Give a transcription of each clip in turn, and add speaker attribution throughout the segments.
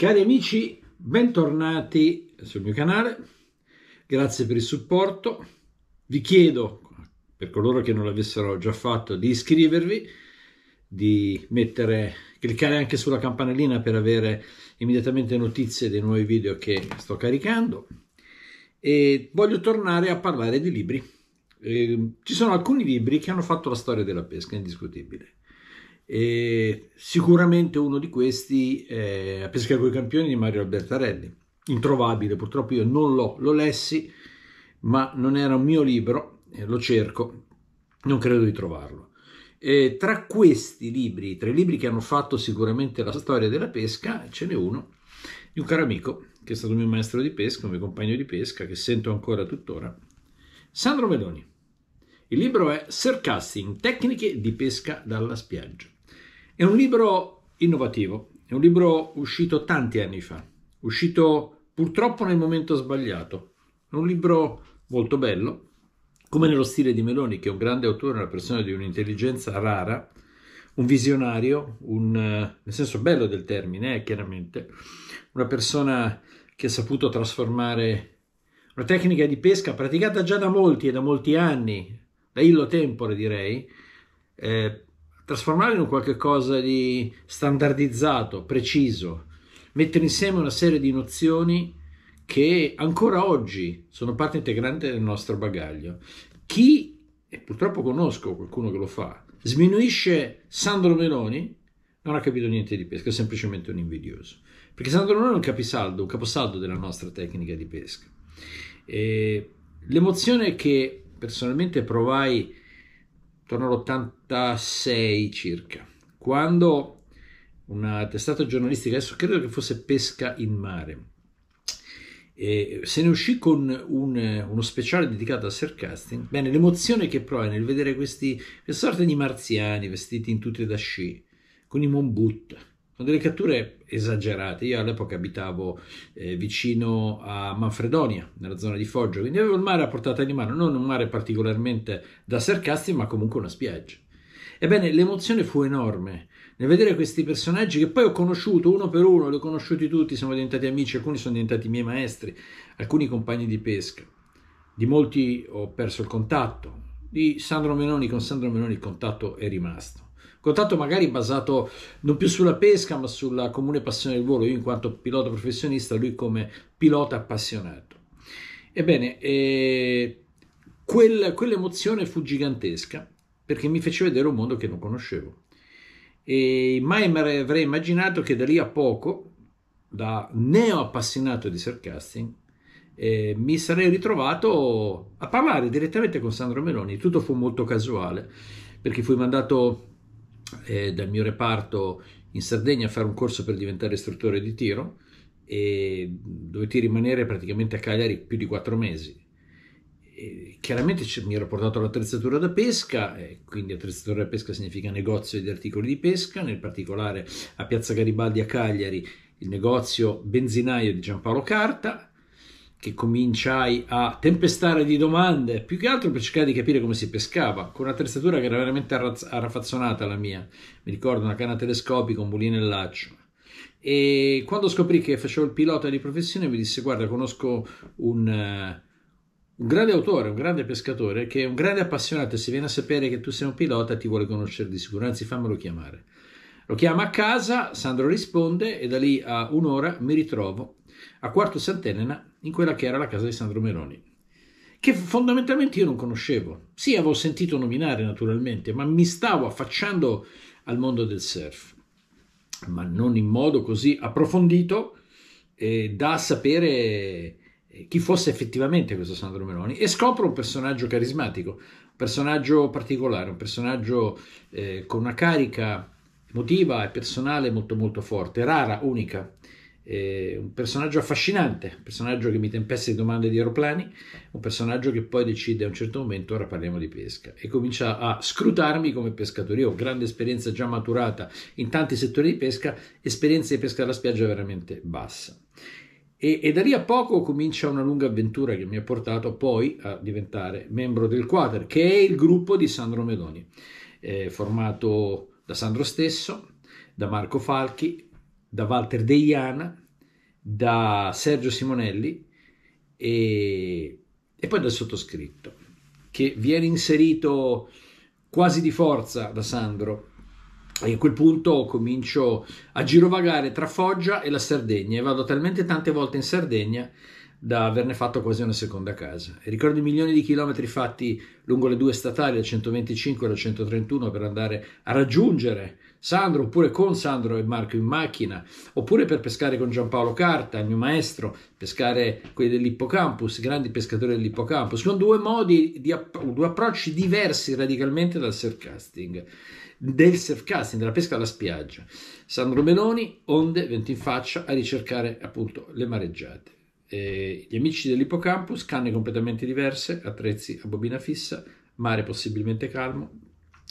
Speaker 1: Cari amici, bentornati sul mio canale, grazie per il supporto. Vi chiedo, per coloro che non l'avessero già fatto, di iscrivervi, di mettere, cliccare anche sulla campanellina per avere immediatamente notizie dei nuovi video che sto caricando. E voglio tornare a parlare di libri. Eh, ci sono alcuni libri che hanno fatto la storia della pesca, indiscutibile e sicuramente uno di questi è eh, A pesca coi campioni di Mario Albertarelli, introvabile, purtroppo io non l'ho, lo lessi, ma non era un mio libro, eh, lo cerco, non credo di trovarlo. E tra questi libri, tra i libri che hanno fatto sicuramente la storia della pesca, ce n'è uno di un caro amico che è stato mio maestro di pesca, un mio compagno di pesca, che sento ancora tuttora, Sandro Meloni. Il libro è Surcasting, tecniche di pesca dalla spiaggia. È un libro innovativo, è un libro uscito tanti anni fa, uscito purtroppo nel momento sbagliato. È un libro molto bello, come nello stile di Meloni, che è un grande autore, una persona di un'intelligenza rara, un visionario, un, nel senso bello del termine, eh, chiaramente, una persona che ha saputo trasformare una tecnica di pesca praticata già da molti e da molti anni, da illo tempore direi, eh, trasformarlo in qualcosa di standardizzato, preciso, mettere insieme una serie di nozioni che ancora oggi sono parte integrante del nostro bagaglio. Chi, e purtroppo conosco qualcuno che lo fa, sminuisce Sandro Meloni, non ha capito niente di pesca, è semplicemente un invidioso. Perché Sandro Meloni è un capisaldo, un caposaldo della nostra tecnica di pesca. E l'emozione che personalmente provai intorno all'86 circa, quando una testata giornalistica, adesso credo che fosse Pesca in Mare, eh, se ne uscì con un, uno speciale dedicato a Sarcasting. Bene, l'emozione che prova nel vedere questi, questa sorta di marziani vestiti in tute da sci, con i monbutta, con delle catture esagerate. Io all'epoca abitavo eh, vicino a Manfredonia, nella zona di Foggia, quindi avevo il mare a portata di mano, non un mare particolarmente da sarcasti, ma comunque una spiaggia. Ebbene, l'emozione fu enorme nel vedere questi personaggi che poi ho conosciuto uno per uno, li ho conosciuti tutti, siamo diventati amici, alcuni sono diventati miei maestri, alcuni compagni di pesca. Di molti ho perso il contatto, di Sandro Menoni con Sandro Menoni il contatto è rimasto contatto magari basato non più sulla pesca ma sulla comune passione del volo, io in quanto pilota professionista, lui come pilota appassionato. Ebbene, eh, quel, quell'emozione fu gigantesca perché mi fece vedere un mondo che non conoscevo. E mai avrei immaginato che da lì a poco, da neo appassionato di surcasting, eh, mi sarei ritrovato a parlare direttamente con Sandro Meloni. Tutto fu molto casuale perché fui mandato eh, dal mio reparto in Sardegna a fare un corso per diventare istruttore di tiro e dovetti rimanere praticamente a Cagliari più di quattro mesi. E chiaramente mi ero portato l'attrezzatura da pesca, quindi attrezzatura da pesca significa negozio di articoli di pesca, nel particolare a Piazza Garibaldi a Cagliari il negozio benzinaio di Giampaolo Carta, che cominciai a tempestare di domande, più che altro per cercare di capire come si pescava, con un'attrezzatura che era veramente arraz- arraffazzonata la mia. Mi ricordo una canna telescopica, un bulino e laccio. E quando scoprì che facevo il pilota di professione, mi disse: Guarda, conosco un, uh, un grande autore, un grande pescatore, che è un grande appassionato. se viene a sapere che tu sei un pilota, ti vuole conoscere di sicuro. Anzi, fammelo chiamare. Lo chiama a casa, Sandro risponde, e da lì a un'ora mi ritrovo a Quarto Sant'Elena in quella che era la casa di Sandro Meloni, che fondamentalmente io non conoscevo. Sì, avevo sentito nominare naturalmente, ma mi stavo affacciando al mondo del surf, ma non in modo così approfondito eh, da sapere eh, chi fosse effettivamente questo Sandro Meloni e scopro un personaggio carismatico, un personaggio particolare, un personaggio eh, con una carica emotiva e personale molto molto forte, rara, unica. Eh, un personaggio affascinante, un personaggio che mi tempesta di domande di aeroplani, un personaggio che poi decide a un certo momento, ora parliamo di pesca, e comincia a scrutarmi come pescatore. Io ho grande esperienza già maturata in tanti settori di pesca, esperienza di pesca alla spiaggia veramente bassa. E, e da lì a poco comincia una lunga avventura che mi ha portato poi a diventare membro del Quater, che è il gruppo di Sandro Medoni, eh, formato da Sandro stesso, da Marco Falchi, da Walter Deiana, da Sergio Simonelli e, e poi dal sottoscritto, che viene inserito quasi di forza da Sandro e a quel punto comincio a girovagare tra Foggia e la Sardegna e vado talmente tante volte in Sardegna da averne fatto quasi una seconda casa. E ricordo i milioni di chilometri fatti lungo le due statali, la 125 e la 131, per andare a raggiungere Sandro, oppure con Sandro e Marco in macchina, oppure per pescare con Giampaolo Carta, il mio maestro, pescare quelli dell'Ippocampus, grandi pescatori dell'Ippocampus, Sono due modi, di app- due approcci diversi radicalmente dal surfcasting, del surfcasting, della pesca alla spiaggia. Sandro Meloni, onde, vento in faccia, a ricercare appunto le mareggiate. E gli amici dell'Ippocampus, canne completamente diverse, attrezzi a bobina fissa, mare possibilmente calmo,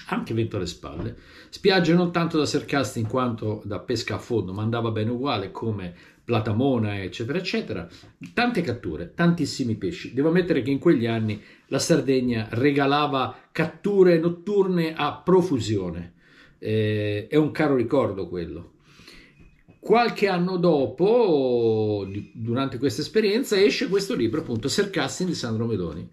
Speaker 1: anche vento alle spalle. Spiagge non tanto da sercasti in quanto da pesca a fondo, ma andava bene uguale come platamona, eccetera, eccetera. Tante catture, tantissimi pesci. Devo ammettere che in quegli anni la Sardegna regalava catture notturne a profusione. Eh, è un caro ricordo quello. Qualche anno dopo, durante questa esperienza, esce questo libro, appunto, Sercasti di Sandro Meloni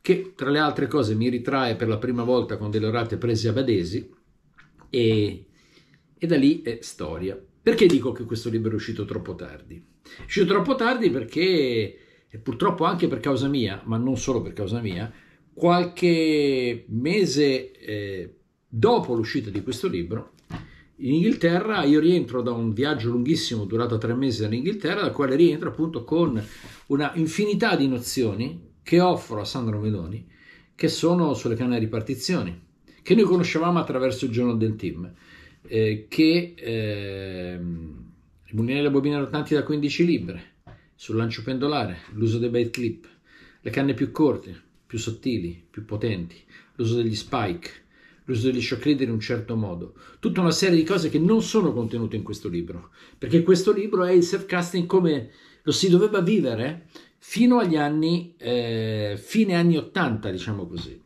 Speaker 1: che tra le altre cose mi ritrae per la prima volta con delle orate prese abadesi e, e da lì è storia. Perché dico che questo libro è uscito troppo tardi? È uscito troppo tardi perché, purtroppo anche per causa mia, ma non solo per causa mia, qualche mese eh, dopo l'uscita di questo libro, in Inghilterra io rientro da un viaggio lunghissimo durato tre mesi dall'Inghilterra, dal quale rientro appunto con una infinità di nozioni che offro a Sandro Meloni, che sono sulle canne ripartizioni, che noi conoscevamo attraverso il giorno del team, eh, che eh, Mulinelli e bobine rotanti da 15 libbre, sul lancio pendolare, l'uso dei bait clip, le canne più corte, più sottili, più potenti, l'uso degli spike, l'uso degli shock leader in un certo modo, tutta una serie di cose che non sono contenute in questo libro, perché questo libro è il self-casting come lo si doveva vivere fino agli anni, eh, fine anni 80, diciamo così.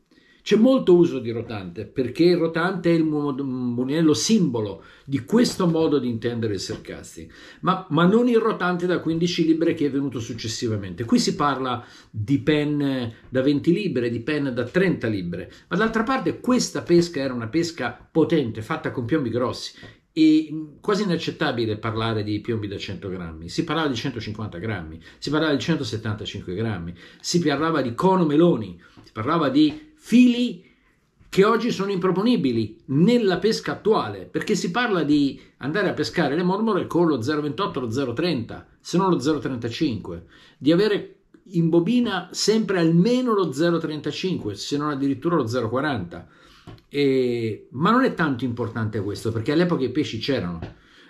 Speaker 1: C'è molto uso di rotante perché il rotante è il monello simbolo di questo modo di intendere il sarcastic, ma, ma, non il rotante da 15 libbre che è venuto successivamente. Qui si parla di pen da 20 libbre, di pen da 30 libbre, ma d'altra parte questa pesca era una pesca potente, fatta con piombi grossi. E mm, quasi inaccettabile parlare di piombi da 100 grammi, si parlava di 150 grammi, si parlava di 175 grammi, si parlava di cono meloni, si parlava di fili che oggi sono improponibili nella pesca attuale, perché si parla di andare a pescare le mormore con lo 0,28 lo 0,30, se non lo 0,35, di avere in bobina sempre almeno lo 0,35, se non addirittura lo 0,40 e, ma non è tanto importante questo, perché all'epoca i pesci c'erano,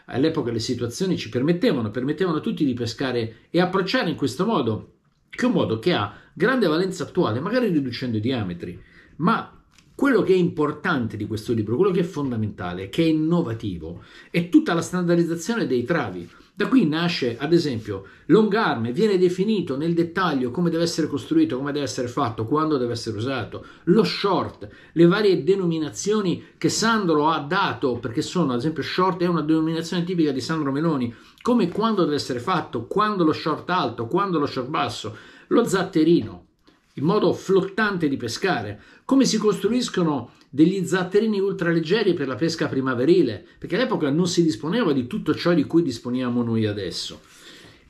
Speaker 1: all'epoca le situazioni ci permettevano, permettevano a tutti di pescare e approcciare in questo modo, che è un modo che ha grande valenza attuale, magari riducendo i diametri, ma quello che è importante di questo libro, quello che è fondamentale, che è innovativo, è tutta la standardizzazione dei travi da qui nasce, ad esempio, Longarme viene definito nel dettaglio come deve essere costruito, come deve essere fatto, quando deve essere usato, lo short, le varie denominazioni che Sandro ha dato, perché sono, ad esempio, short è una denominazione tipica di Sandro Meloni, come quando deve essere fatto, quando lo short alto, quando lo short basso, lo zatterino, il modo flottante di pescare, come si costruiscono degli zatterini ultraleggeri per la pesca primaverile, perché all'epoca non si disponeva di tutto ciò di cui disponiamo noi adesso.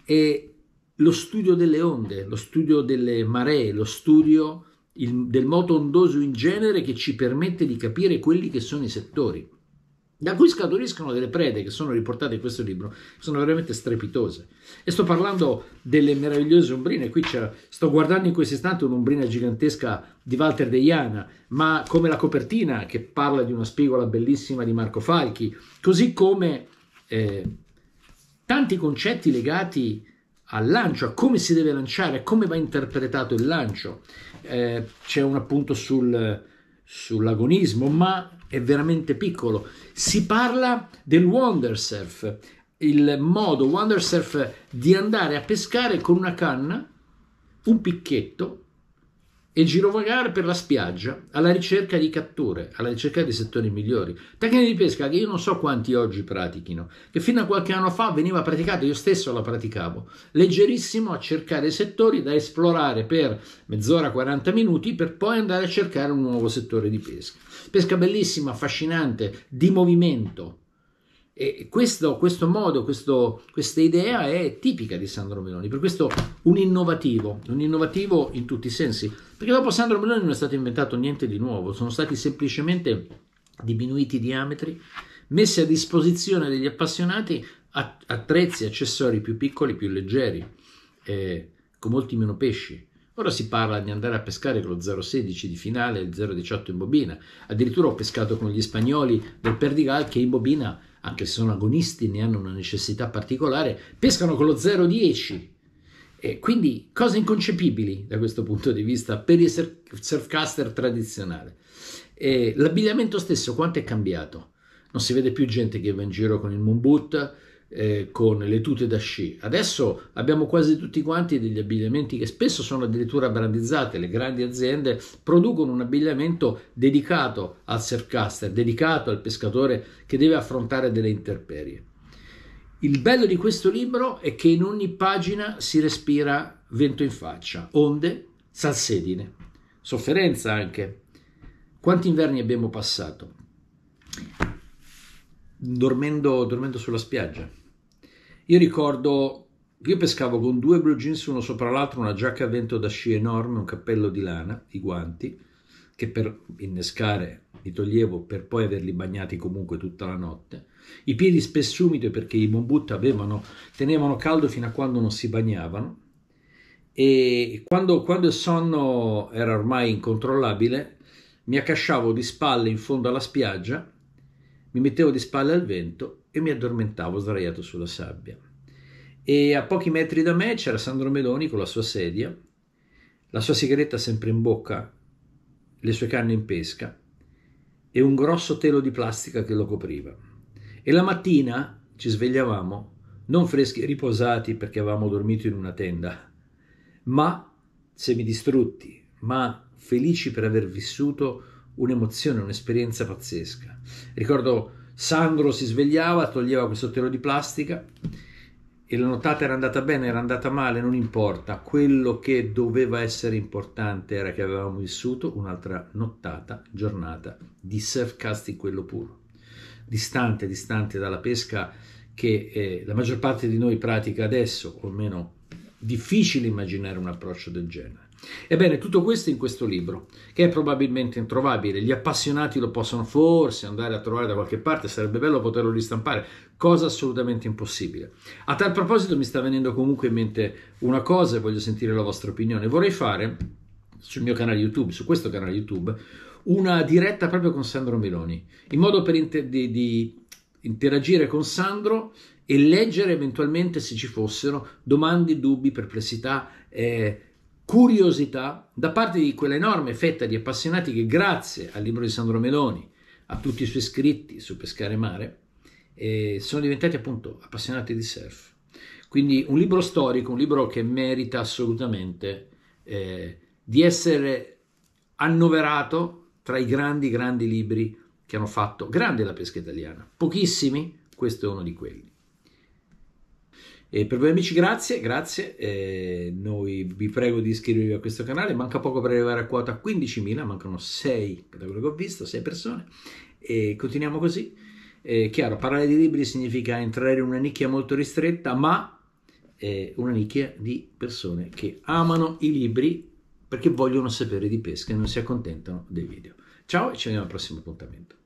Speaker 1: E lo studio delle onde, lo studio delle maree, lo studio il, del moto ondoso in genere che ci permette di capire quelli che sono i settori da cui scaturiscono delle prede che sono riportate in questo libro, sono veramente strepitose. E sto parlando delle meravigliose ombrine, qui sto guardando in questo istante un'ombrina gigantesca di Walter Deiana, ma come la copertina che parla di una spigola bellissima di Marco Falchi, così come eh, tanti concetti legati al lancio, a come si deve lanciare, a come va interpretato il lancio. Eh, c'è un appunto sul, sull'agonismo, ma è veramente piccolo. Si parla del Wondersurf, il modo Wondersurf di andare a pescare con una canna, un picchetto e girovagare per la spiaggia alla ricerca di catture, alla ricerca di settori migliori. Tecniche di pesca che io non so quanti oggi pratichino, che fino a qualche anno fa veniva praticata, io stesso la praticavo, leggerissimo a cercare settori da esplorare per mezz'ora, 40 minuti per poi andare a cercare un nuovo settore di pesca. Pesca bellissima, affascinante, di movimento, e questo, questo modo, questo, questa idea è tipica di Sandro Meloni, per questo un innovativo, un innovativo in tutti i sensi, perché dopo Sandro Meloni non è stato inventato niente di nuovo, sono stati semplicemente diminuiti i diametri, messi a disposizione degli appassionati attrezzi, accessori più piccoli, più leggeri, eh, con molti meno pesci. Ora si parla di andare a pescare con lo 0,16 di finale e il 0,18 in bobina. Addirittura ho pescato con gli spagnoli del Perdigal che in bobina anche se sono agonisti, ne hanno una necessità particolare, pescano con lo 0,10. E quindi cose inconcepibili da questo punto di vista per il surfcaster tradizionale. E l'abbigliamento stesso quanto è cambiato? Non si vede più gente che va in giro con il moonboot, eh, con le tute da sci. Adesso abbiamo quasi tutti quanti degli abbigliamenti che spesso sono addirittura brandizzati. Le grandi aziende producono un abbigliamento dedicato al surcaster, dedicato al pescatore che deve affrontare delle interperie. Il bello di questo libro è che in ogni pagina si respira vento in faccia, onde, salsedine, sofferenza anche. Quanti inverni abbiamo passato? Dormendo, dormendo sulla spiaggia. Io ricordo, io pescavo con due blue jeans uno sopra l'altro, una giacca a vento da sci enorme, un cappello di lana, i guanti, che per innescare li toglievo per poi averli bagnati comunque tutta la notte. I piedi spessumiti perché i mombutta avevano, tenevano caldo fino a quando non si bagnavano. E quando, quando il sonno era ormai incontrollabile, mi accasciavo di spalle in fondo alla spiaggia mi mettevo di spalle al vento e mi addormentavo sdraiato sulla sabbia. E a pochi metri da me c'era Sandro Meloni con la sua sedia, la sua sigaretta sempre in bocca, le sue canne in pesca e un grosso telo di plastica che lo copriva. E la mattina ci svegliavamo, non freschi e riposati perché avevamo dormito in una tenda, ma semidistrutti, ma felici per aver vissuto un'emozione, un'esperienza pazzesca. Ricordo Sandro si svegliava, toglieva questo telo di plastica e la nottata era andata bene, era andata male, non importa. Quello che doveva essere importante era che avevamo vissuto un'altra nottata, giornata di in quello puro. Distante, distante dalla pesca che eh, la maggior parte di noi pratica adesso, o almeno difficile immaginare un approccio del genere. Ebbene, tutto questo in questo libro, che è probabilmente introvabile. Gli appassionati lo possono forse andare a trovare da qualche parte, sarebbe bello poterlo ristampare, cosa assolutamente impossibile. A tal proposito mi sta venendo comunque in mente una cosa e voglio sentire la vostra opinione. Vorrei fare sul mio canale YouTube, su questo canale YouTube, una diretta proprio con Sandro Meloni, in modo per inter- di, di interagire con Sandro e leggere eventualmente se ci fossero domande, dubbi, perplessità. Eh, curiosità da parte di quell'enorme fetta di appassionati che grazie al libro di Sandro Meloni, a tutti i suoi scritti su pescare mare, eh, sono diventati appunto appassionati di surf. Quindi un libro storico, un libro che merita assolutamente eh, di essere annoverato tra i grandi, grandi libri che hanno fatto grande la pesca italiana. Pochissimi, questo è uno di quelli. E per voi amici grazie, grazie, eh, noi vi prego di iscrivervi a questo canale, manca poco per arrivare a quota 15.000, mancano 6, da quello che ho visto, 6 persone, e continuiamo così. Eh, chiaro, parlare di libri significa entrare in una nicchia molto ristretta, ma eh, una nicchia di persone che amano i libri perché vogliono sapere di pesca e non si accontentano dei video. Ciao e ci vediamo al prossimo appuntamento.